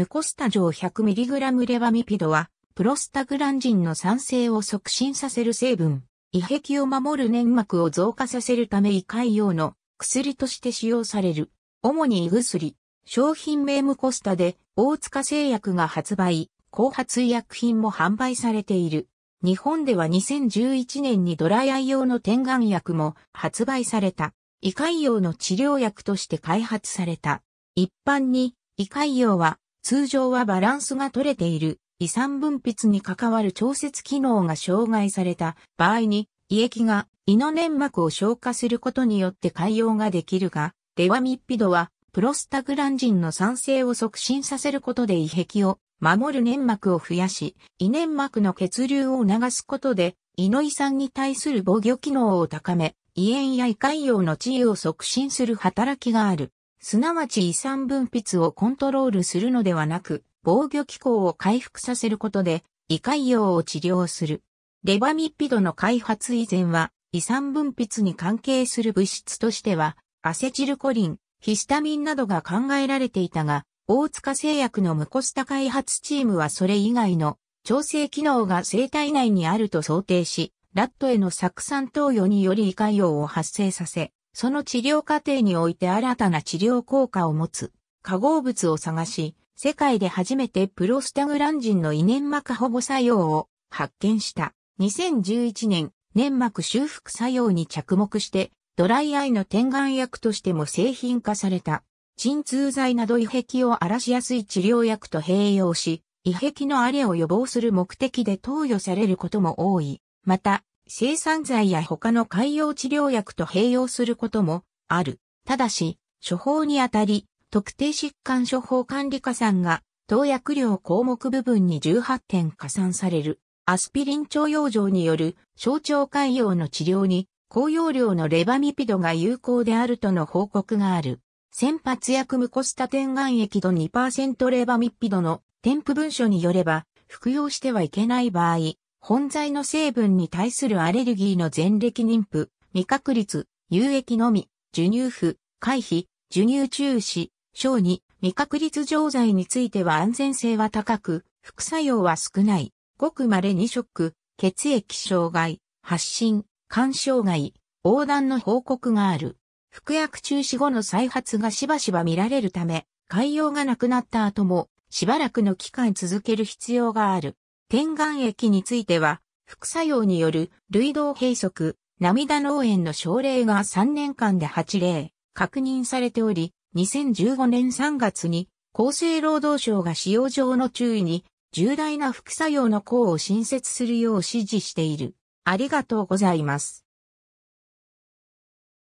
ムコスタ錠 100mg レバミピドは、プロスタグランジンの酸性を促進させる成分、胃壁を守る粘膜を増加させるため胃潰瘍の薬として使用される。主に胃薬、商品名ムコスタで大塚製薬が発売、後発医薬品も販売されている。日本では2011年にドライアイ用の点眼薬も発売された。胃潰瘍の治療薬として開発された。一般に胃潰瘍は通常はバランスが取れている胃酸分泌に関わる調節機能が障害された場合に、胃液が胃の粘膜を消化することによって海洋ができるが、レワミッピドはプロスタグランジンの酸性を促進させることで胃壁を守る粘膜を増やし、胃粘膜の血流を促すことで、胃の胃酸に対する防御機能を高め、胃炎や胃潰瘍の治癒を促進する働きがある。すなわち遺産分泌をコントロールするのではなく、防御機構を回復させることで、胃潰瘍を治療する。レバミッピドの開発以前は、遺産分泌に関係する物質としては、アセチルコリン、ヒスタミンなどが考えられていたが、大塚製薬のムコスタ開発チームはそれ以外の調整機能が生体内にあると想定し、ラットへの酢酸投与により胃潰瘍を発生させ、その治療過程において新たな治療効果を持つ化合物を探し、世界で初めてプロスタグランジンの胃粘膜保護作用を発見した。2011年、粘膜修復作用に着目して、ドライアイの点眼薬としても製品化された。鎮痛剤など胃壁を荒らしやすい治療薬と併用し、胃壁の荒れを予防する目的で投与されることも多い。また、生産剤や他の海洋治療薬と併用することもある。ただし、処方にあたり、特定疾患処方管理加算が、投薬量項目部分に18点加算される。アスピリン腸養生による小腸海洋の治療に高用量のレバミピドが有効であるとの報告がある。先発薬ムコスタ天眼液度2%レバミピドの添付文書によれば服用してはいけない場合、本剤の成分に対するアレルギーの前歴妊婦、未確率、有益のみ、授乳婦、回避、授乳中止、小児、未確率錠剤については安全性は高く、副作用は少ない、ごく稀にショック、血液障害、発疹、肝障害、横断の報告がある。服薬中止後の再発がしばしば見られるため、海洋がなくなった後も、しばらくの期間続ける必要がある。点眼液については、副作用による類動閉塞、涙脳炎の症例が3年間で8例確認されており、2015年3月に厚生労働省が使用上の注意に重大な副作用の項を新設するよう指示している。ありがとうございます。